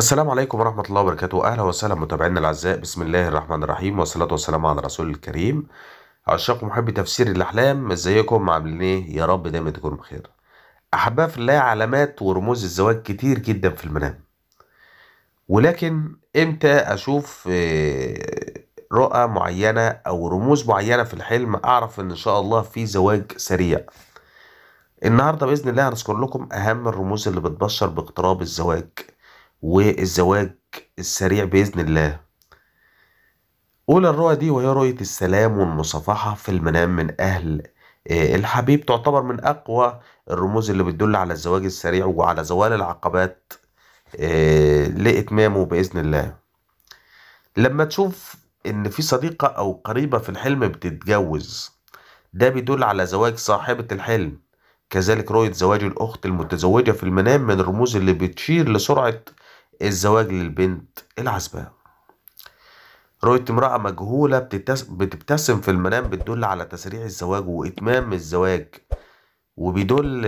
السلام عليكم ورحمة الله وبركاته أهلا وسهلا متابعينا الأعزاء بسم الله الرحمن الرحيم والصلاة والسلام على رسول الكريم عشاق محبي تفسير الأحلام ازيكم عاملين ايه يا رب دايما تكونوا بخير أحباء في الله علامات ورموز الزواج كتير جدا في المنام ولكن امتى أشوف آه، رؤى معينة أو رموز معينة في الحلم أعرف إن شاء الله في زواج سريع النهاردة بإذن الله هنذكر لكم أهم الرموز اللي بتبشر باقتراب الزواج والزواج السريع بإذن الله أولى الرؤى دي وهي رؤية السلام والمصافحة في المنام من أهل آه، الحبيب تعتبر من أقوى الرموز اللي بتدل على الزواج السريع وعلى زوال العقبات آه، لإتمامه بإذن الله لما تشوف إن في صديقة أو قريبة في الحلم بتتجوز ده بيدل على زواج صاحبة الحلم كذلك رؤية زواج الأخت المتزوجة في المنام من الرموز اللي بتشير لسرعة الزواج للبنت العزباء رؤية امرأة مجهولة بتبتسم في المنام بتدل على تسريع الزواج وإتمام الزواج وبيدل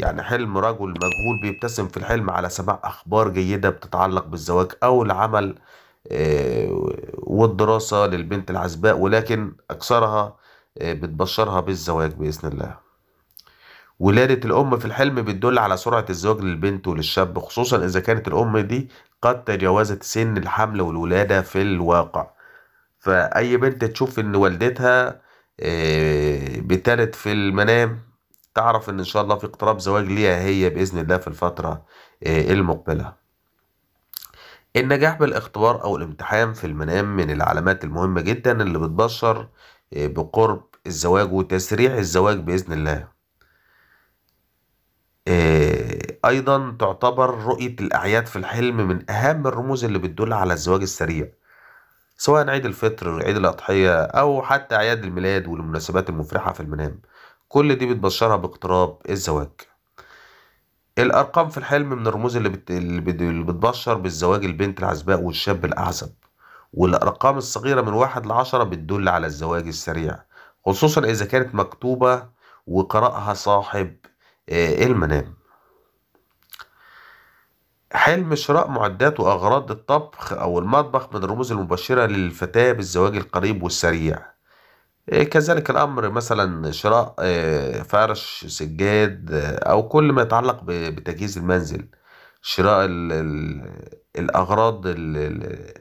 يعني حلم رجل مجهول بيبتسم في الحلم على سماع أخبار جيدة بتتعلق بالزواج أو العمل آه، والدراسة للبنت العزباء ولكن أكثرها آه، بتبشرها بالزواج بإذن الله ولادة الأم في الحلم بتدل على سرعة الزواج للبنت وللشاب خصوصا إذا كانت الأم دي قد تجاوزت سن الحمل والولادة في الواقع فأي بنت تشوف إن والدتها آه، بتلد في المنام تعرف إن إن شاء الله في اقتراب زواج ليها هي بإذن الله في الفترة آه، المقبلة النجاح بالاختبار أو الامتحان في المنام من العلامات المهمة جدا اللي بتبشر آه، بقرب الزواج وتسريع الزواج بإذن الله آه، ايضا تعتبر رؤية الاعياد في الحلم من اهم الرموز اللي بتدل على الزواج السريع سواء عيد الفطر عيد الأضحية أو حتى أعياد الميلاد والمناسبات المفرحة في المنام كل دي بتبشرها باقتراب الزواج الأرقام في الحلم من الرموز اللي, بت... اللي بتبشر بالزواج البنت العزباء والشاب الأعزب والأرقام الصغيرة من واحد لعشرة بتدل على الزواج السريع خصوصا إذا كانت مكتوبة وقرأها صاحب آه، ايه المنام حلم شراء معدات وأغراض الطبخ أو المطبخ من الرموز المبشرة للفتاة بالزواج القريب والسريع آه، كذلك الأمر مثلا شراء آه، فرش سجاد أو كل ما يتعلق بتجهيز المنزل شراء ال ال الأغراض ال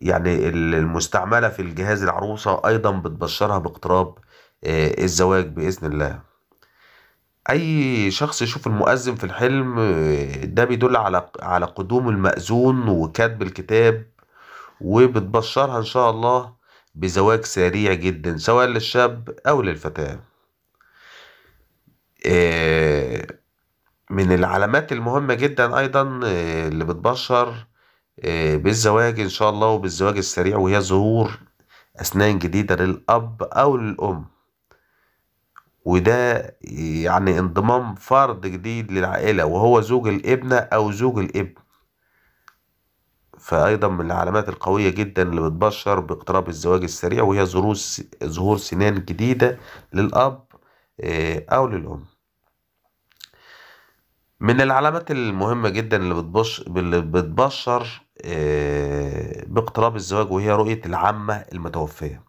يعني المستعملة في الجهاز العروسة أيضا بتبشرها باقتراب الزواج بإذن الله اي شخص يشوف المؤذن في الحلم ده بيدل على على قدوم المأذون وكاتب الكتاب وبتبشرها ان شاء الله بزواج سريع جدا سواء للشاب او للفتاة آه، من العلامات المهمة جدا ايضا آه، اللي بتبشر آه، بالزواج ان شاء الله وبالزواج السريع وهي ظهور اسنان جديدة للاب او للام وده يعني انضمام فرد جديد للعائلة وهو زوج الابنة أو زوج الابن فأيضا من العلامات القوية جدا اللي بتبشر باقتراب الزواج السريع وهي ظهور سنان جديدة للأب آه، أو للأم من العلامات المهمة جدا اللي بتبشر, اللي بتبشر آه، باقتراب الزواج وهي رؤية العمة المتوفية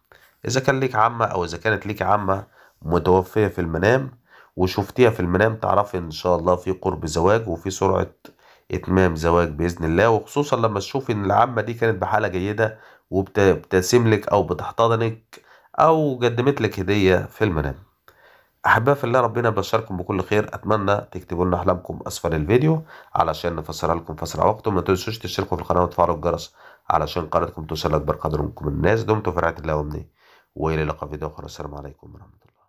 إذا كان ليك عمة أو إذا كانت ليك عمة متوفية في المنام وشفتيها في المنام تعرفي ان شاء الله في قرب زواج وفي سرعة اتمام زواج باذن الله وخصوصا لما تشوفي ان العمة دي كانت بحالة جيدة وبتبتسم لك او بتحتضنك او قدمت لك هدية في المنام احباء في الله ربنا يبشركم بكل خير اتمنى تكتبوا لنا احلامكم اسفل الفيديو علشان نفسرها لكم في اسرع وقت ما تنسوش تشتركوا في القناه وتفعلوا الجرس علشان قناتكم توصل لاكبر قدر منكم الناس دمتم في رعايه الله وامنيه والى لقاء فيديو اخر السلام عليكم ورحمه الله